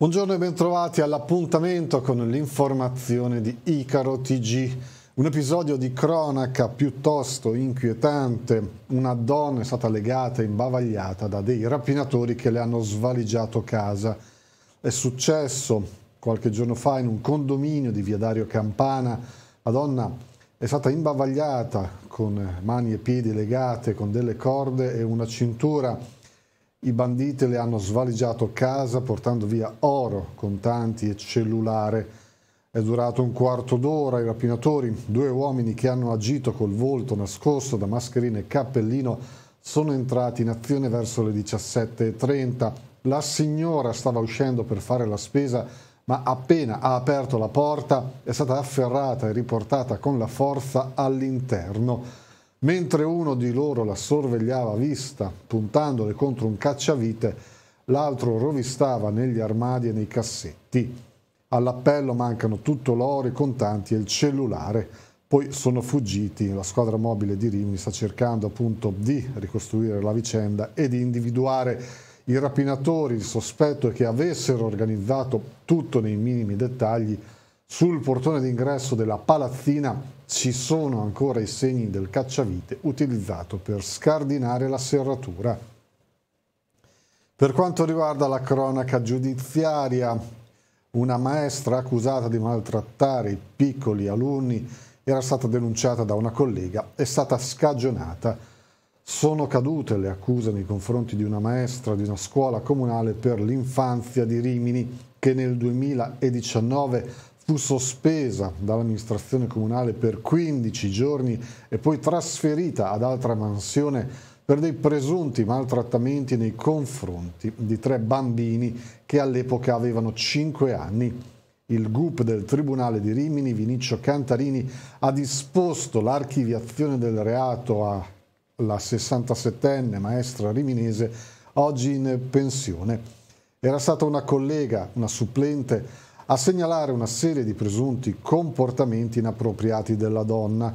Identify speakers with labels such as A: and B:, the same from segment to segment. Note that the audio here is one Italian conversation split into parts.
A: Buongiorno e bentrovati all'appuntamento con l'informazione di Icaro TG. Un episodio di cronaca piuttosto inquietante. Una donna è stata legata e imbavagliata da dei rapinatori che le hanno svaligiato casa. È successo qualche giorno fa in un condominio di via Dario Campana. La donna è stata imbavagliata con mani e piedi legate con delle corde e una cintura i banditi le hanno svaligiato casa portando via oro, contanti e cellulare. È durato un quarto d'ora. I rapinatori, due uomini che hanno agito col volto nascosto da mascherine e cappellino, sono entrati in azione verso le 17.30. La signora stava uscendo per fare la spesa, ma appena ha aperto la porta è stata afferrata e riportata con la forza all'interno. Mentre uno di loro la sorvegliava a vista, puntandole contro un cacciavite, l'altro rovistava negli armadi e nei cassetti. All'appello mancano tutto l'oro, i contanti e il cellulare. Poi sono fuggiti. La squadra mobile di Rimini sta cercando appunto di ricostruire la vicenda e di individuare i rapinatori. Il sospetto è che avessero organizzato tutto nei minimi dettagli sul portone d'ingresso della palazzina ci sono ancora i segni del cacciavite utilizzato per scardinare la serratura. Per quanto riguarda la cronaca giudiziaria, una maestra accusata di maltrattare i piccoli alunni era stata denunciata da una collega, è stata scagionata. Sono cadute le accuse nei confronti di una maestra di una scuola comunale per l'infanzia di Rimini che nel 2019 fu sospesa dall'amministrazione comunale per 15 giorni e poi trasferita ad altra mansione per dei presunti maltrattamenti nei confronti di tre bambini che all'epoca avevano 5 anni. Il GUP del Tribunale di Rimini, Vinicio Cantarini, ha disposto l'archiviazione del reato alla 67enne maestra riminese, oggi in pensione. Era stata una collega, una supplente, a segnalare una serie di presunti comportamenti inappropriati della donna,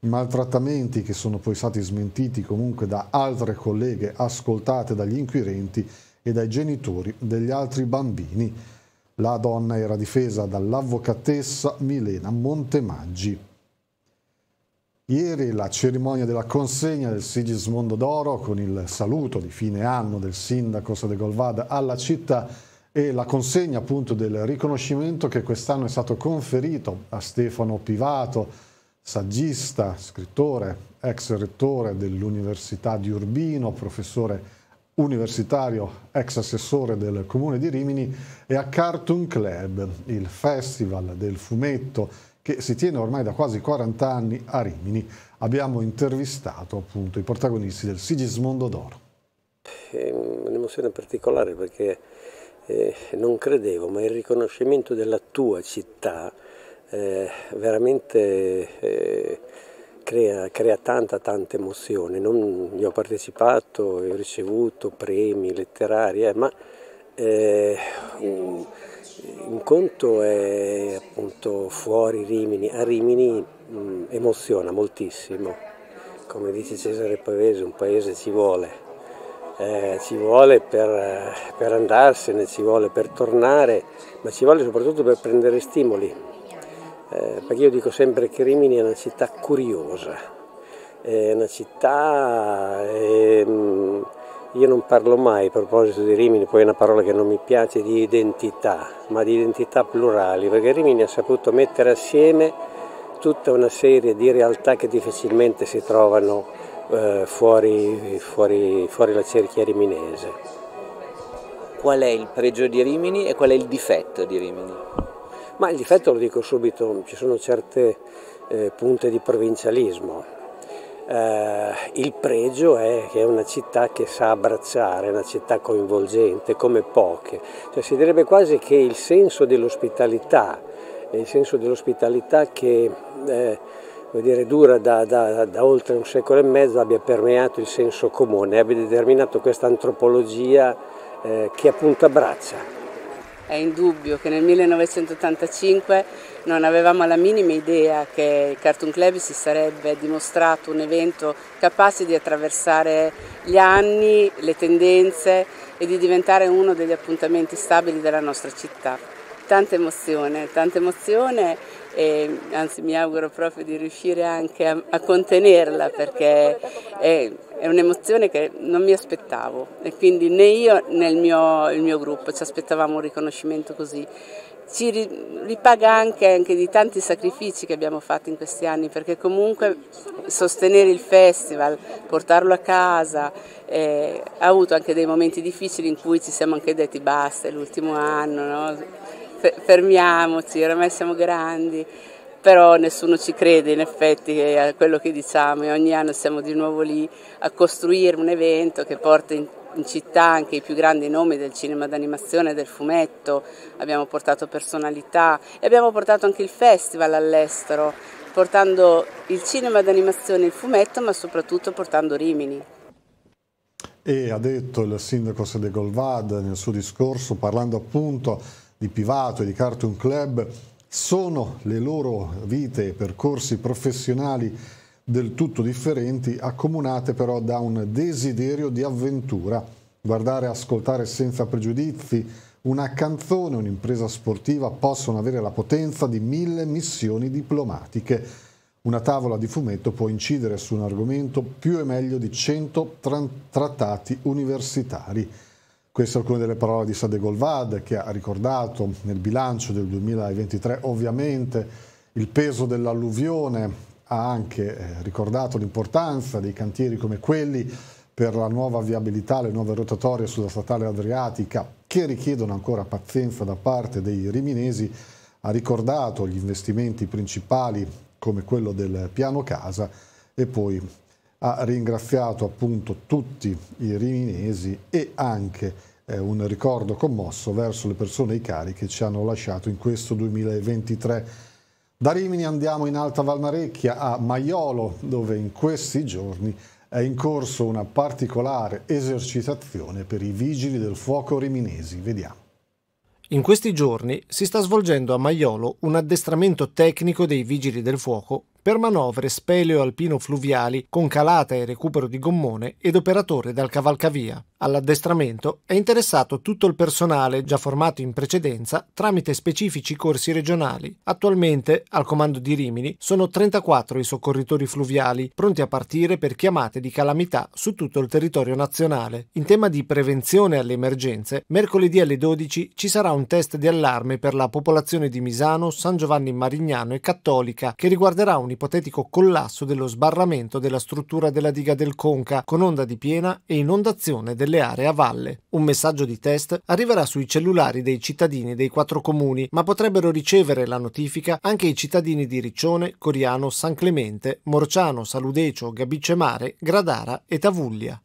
A: maltrattamenti che sono poi stati smentiti comunque da altre colleghe ascoltate dagli inquirenti e dai genitori degli altri bambini. La donna era difesa dall'avvocatessa Milena Montemaggi. Ieri la cerimonia della consegna del Sigismondo d'Oro con il saluto di fine anno del sindaco Sadegolvada alla città e la consegna appunto del riconoscimento che quest'anno è stato conferito a Stefano Pivato, saggista, scrittore, ex rettore dell'Università di Urbino, professore universitario, ex assessore del comune di Rimini e a Cartoon Club, il festival del fumetto che si tiene ormai da quasi 40 anni a Rimini. Abbiamo intervistato appunto i protagonisti del Sigismondo d'Oro.
B: È ehm, un'emozione particolare perché eh, non credevo, ma il riconoscimento della tua città eh, veramente eh, crea, crea, tanta tanta emozione. Non, io ho partecipato, ho ricevuto premi letterari, eh, ma eh, un, un, conto è appunto fuori Rimini, a Rimini mh, mm, emoziona moltissimo. Come dice Cesare Pavese, un paese ci vuole eh, ci vuole per, per andarsene, ci vuole per tornare, ma ci vuole soprattutto per prendere stimoli. Eh, perché io dico sempre che Rimini è una città curiosa, è una città, è, ehm, io non parlo mai a proposito di Rimini, poi è una parola che non mi piace, di identità, ma di identità plurali, perché Rimini ha saputo mettere assieme tutta una serie di realtà che difficilmente si trovano eh, fuori, fuori, fuori la cerchia riminese. Qual è il pregio di Rimini e qual è il difetto di Rimini? Ma il difetto lo dico subito, ci sono certe eh, punte di provincialismo. Eh, il pregio è che è una città che sa abbracciare, una città coinvolgente come poche. Cioè, si direbbe quasi che il senso dell'ospitalità, il senso dell'ospitalità che eh, dire, dura da, da, da, oltre un secolo e mezzo abbia permeato il senso comune, abbia determinato questa antropologia eh, che appunto abbraccia.
C: È indubbio che nel 1985 non avevamo la minima idea che il Cartoon Club si sarebbe dimostrato un evento capace di attraversare gli anni, le tendenze e di diventare uno degli appuntamenti stabili della nostra città. Tanta emozione, tanta emozione e anzi mi auguro proprio di riuscire anche a, a contenerla perché è, è, un'emozione che non mi aspettavo e quindi né io né il mio, il mio gruppo ci aspettavamo un riconoscimento così ci ripaga anche, anche, di tanti sacrifici che abbiamo fatto in questi anni, perché comunque sostenere il festival, portarlo a casa, eh, ha avuto anche dei momenti difficili in cui ci siamo anche detti basta, è l'ultimo anno, no? fermiamoci, ormai siamo grandi, però nessuno ci crede in effetti a quello che diciamo e ogni anno siamo di nuovo lì a costruire un evento che porta in in città anche i più grandi nomi del cinema d'animazione, del fumetto, abbiamo portato personalità e abbiamo portato anche il festival all'estero, portando il cinema d'animazione, e il fumetto, ma soprattutto portando Rimini.
A: E ha detto il sindaco Sede Golvad nel suo discorso, parlando appunto di Pivato e di Cartoon Club sono le loro vite e percorsi professionali del tutto differenti, accomunate però da un desiderio di avventura, guardare e ascoltare senza pregiudizi, una canzone, un'impresa sportiva possono avere la potenza di mille missioni diplomatiche. Una tavola di fumetto può incidere su un argomento più e meglio di 100 trattati universitari. Queste alcune delle parole di Sade Golvad che ha ricordato nel bilancio del 2023 ovviamente il peso dell'alluvione, ha anche eh, ricordato l'importanza dei cantieri come quelli per la nuova viabilità, le nuove rotatorie sulla statale adriatica che richiedono ancora pazienza da parte dei riminesi, ha ricordato gli investimenti principali come quello del piano casa e poi ha ringraziato appunto tutti i riminesi e anche un ricordo commosso verso le persone e i cari che ci hanno lasciato in questo 2023. Da Rimini andiamo in Alta Valmarecchia a Maiolo, dove in questi giorni è in corso una particolare esercitazione per i vigili del fuoco riminesi. Vediamo.
D: In questi giorni si sta svolgendo a Maiolo un addestramento tecnico dei vigili del fuoco per manovre speleo-alpino-fluviali con calata e recupero di gommone ed operatore dal cavalcavia. All'addestramento è interessato tutto il personale già formato in precedenza tramite specifici corsi regionali. Attualmente al comando di Rimini sono 34 i soccorritori fluviali pronti a partire per chiamate di calamità su tutto il territorio nazionale. In tema di prevenzione alle emergenze, mercoledì alle 12 ci sarà un test di allarme per la popolazione di Misano, San Giovanni Marignano e Cattolica che riguarderà un ipotetico collasso dello sbarramento della struttura della diga del Conca con onda di piena e inondazione delle aree a valle. Un messaggio di test arriverà sui cellulari dei cittadini dei quattro comuni, ma potrebbero ricevere la notifica anche i cittadini di Riccione, Coriano, San Clemente, Morciano, Saludecio, Gabicemare, Gradara e Tavuglia.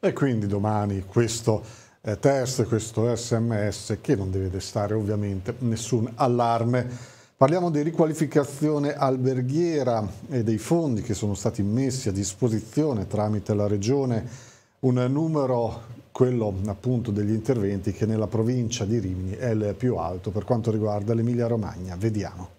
A: E quindi domani questo eh, test, questo sms che non deve destare ovviamente nessun allarme Parliamo di riqualificazione alberghiera e dei fondi che sono stati messi a disposizione tramite la Regione, un numero, quello appunto degli interventi che nella provincia di Rimini è il più alto per quanto riguarda l'Emilia Romagna. Vediamo.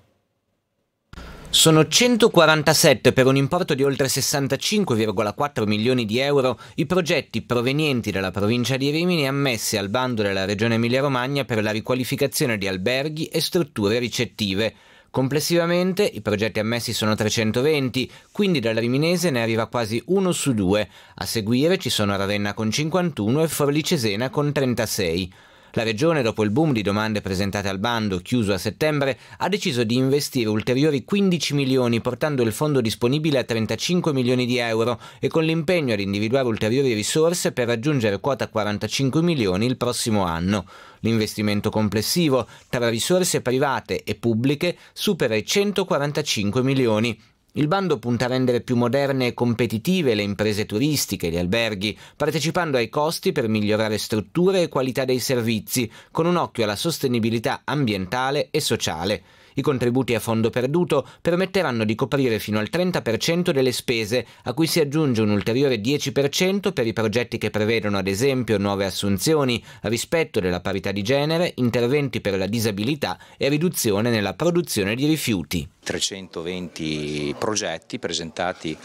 A: Sono
E: 147 per un importo di oltre 65,4 milioni di euro i progetti provenienti dalla provincia di Rimini ammessi al bando della Regione Emilia-Romagna per la riqualificazione di alberghi e strutture ricettive. Complessivamente i progetti ammessi sono 320, quindi dalla Riminese ne arriva quasi uno su due. A seguire ci sono Ravenna con 51 e Forlì Cesena con 36. La Regione, dopo il boom di domande presentate al bando, chiuso a settembre, ha deciso di investire ulteriori 15 milioni, portando il fondo disponibile a 35 milioni di euro e con l'impegno ad individuare ulteriori risorse per raggiungere quota 45 milioni il prossimo anno. L'investimento complessivo tra risorse private e pubbliche supera i 145 milioni. Il bando punta a rendere più moderne e competitive le imprese turistiche e gli alberghi, partecipando ai costi per migliorare strutture e qualità dei servizi, con un occhio alla sostenibilità ambientale e sociale. I contributi a fondo perduto permetteranno di coprire fino al 30% delle spese, a cui si aggiunge un ulteriore 10% per i progetti che prevedono ad esempio nuove assunzioni, rispetto della parità di genere, interventi per la disabilità e riduzione nella produzione di rifiuti. 320 progetti presentati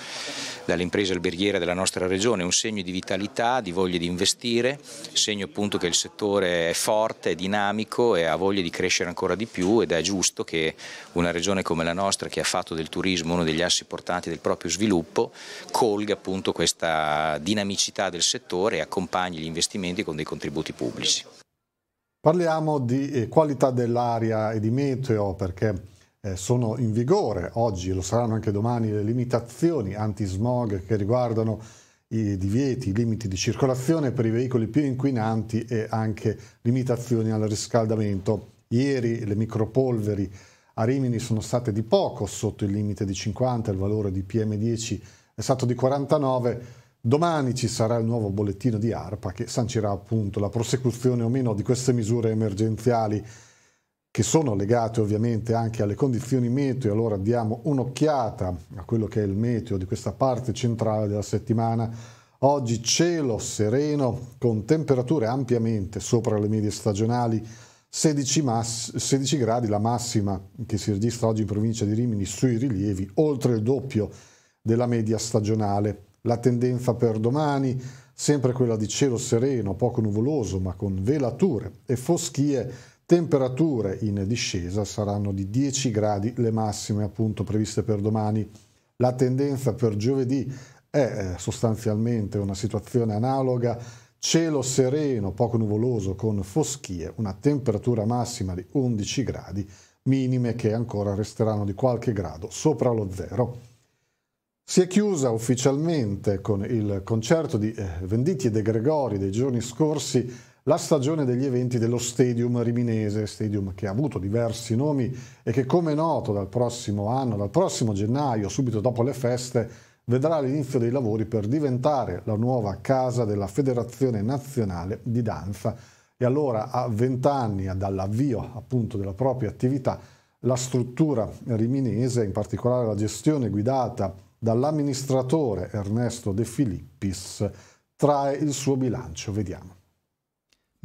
E: dalle imprese alberghiere della nostra regione, un segno di vitalità, di voglia di investire, segno appunto che il settore è forte, è dinamico e ha voglia di crescere ancora di più ed è giusto che una regione come la nostra che ha fatto del turismo uno degli assi portanti del proprio sviluppo colga appunto questa dinamicità del settore e accompagni gli investimenti con dei contributi pubblici.
A: Parliamo di eh, qualità dell'aria e di meteo perché eh, sono in vigore oggi, lo saranno anche domani, le limitazioni antismog che riguardano i divieti, i limiti di circolazione per i veicoli più inquinanti e anche limitazioni al riscaldamento. Ieri le micropolveri a Rimini sono state di poco sotto il limite di 50, il valore di PM10 è stato di 49. Domani ci sarà il nuovo bollettino di ARPA che sancirà appunto la prosecuzione o meno di queste misure emergenziali che sono legate ovviamente anche alle condizioni meteo, allora diamo un'occhiata a quello che è il meteo di questa parte centrale della settimana. Oggi cielo sereno con temperature ampiamente sopra le medie stagionali, 16, 16 gradi la massima che si registra oggi in provincia di Rimini sui rilievi, oltre il doppio della media stagionale. La tendenza per domani sempre quella di cielo sereno, poco nuvoloso, ma con velature e foschie Temperature in discesa saranno di 10 gradi le massime appunto previste per domani. La tendenza per giovedì è eh, sostanzialmente una situazione analoga, cielo sereno, poco nuvoloso con foschie, una temperatura massima di 11 gradi, minime che ancora resteranno di qualche grado sopra lo zero. Si è chiusa ufficialmente con il concerto di eh, Venditti e De Gregori dei giorni scorsi la stagione degli eventi dello Stadium Riminese, Stadium che ha avuto diversi nomi e che come è noto dal prossimo anno, dal prossimo gennaio, subito dopo le feste, vedrà l'inizio dei lavori per diventare la nuova casa della Federazione Nazionale di Danza. E allora a vent'anni dall'avvio appunto della propria attività, la struttura riminese, in particolare la gestione guidata dall'amministratore Ernesto De Filippis, trae il suo bilancio. Vediamo.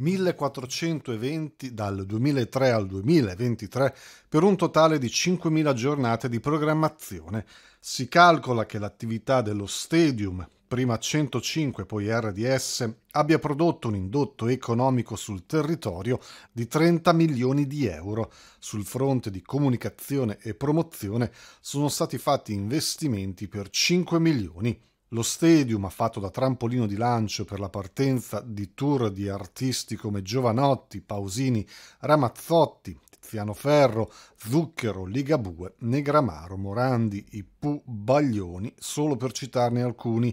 A: 1420 dal 2003 al 2023 per un totale di 5.000 giornate di programmazione. Si calcola che l'attività dello Stadium, prima 105 poi RDS, abbia prodotto un indotto economico sul territorio di 30 milioni di euro. Sul fronte di comunicazione e promozione sono stati fatti investimenti per 5 milioni lo stadium, ha fatto da trampolino di lancio per la partenza di tour di artisti come Giovanotti, Pausini, Ramazzotti, Tiziano Ferro, Zucchero, Ligabue, Negramaro, Morandi, Ippu, Baglioni, solo per citarne alcuni,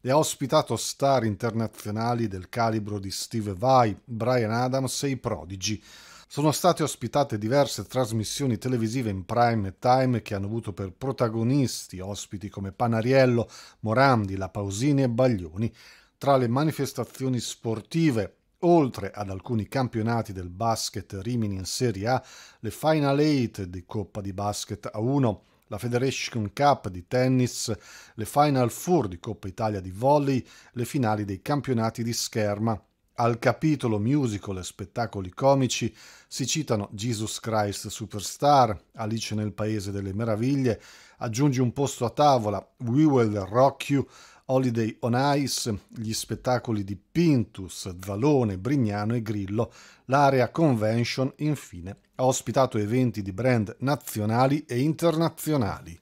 A: e ha ospitato star internazionali del calibro di Steve Vai, Brian Adams e i Prodigi. Sono state ospitate diverse trasmissioni televisive in prime time che hanno avuto per protagonisti ospiti come Panariello, Morandi, La Pausini e Baglioni. Tra le manifestazioni sportive Oltre ad alcuni campionati del basket Rimini in Serie A, le Final Eight di Coppa di Basket A1, la Federation Cup di tennis, le Final Four di Coppa Italia di volley, le finali dei campionati di scherma al capitolo musical e spettacoli comici si citano Jesus Christ Superstar, Alice nel Paese delle Meraviglie, Aggiungi un posto a tavola, We Will Rock You, Holiday on Ice, gli spettacoli di Pintus, Valone, Brignano e Grillo, l'area convention infine ha ospitato eventi di brand nazionali e internazionali.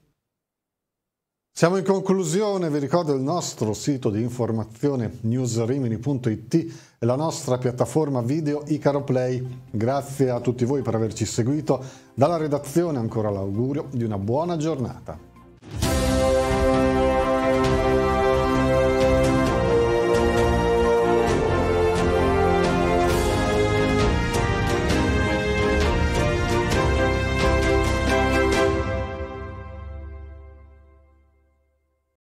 A: Siamo in conclusione, vi ricordo il nostro sito di informazione newsrimini.it e la nostra piattaforma video Icaro Play. Grazie a tutti voi per averci seguito. Dalla redazione ancora l'augurio di una buona giornata.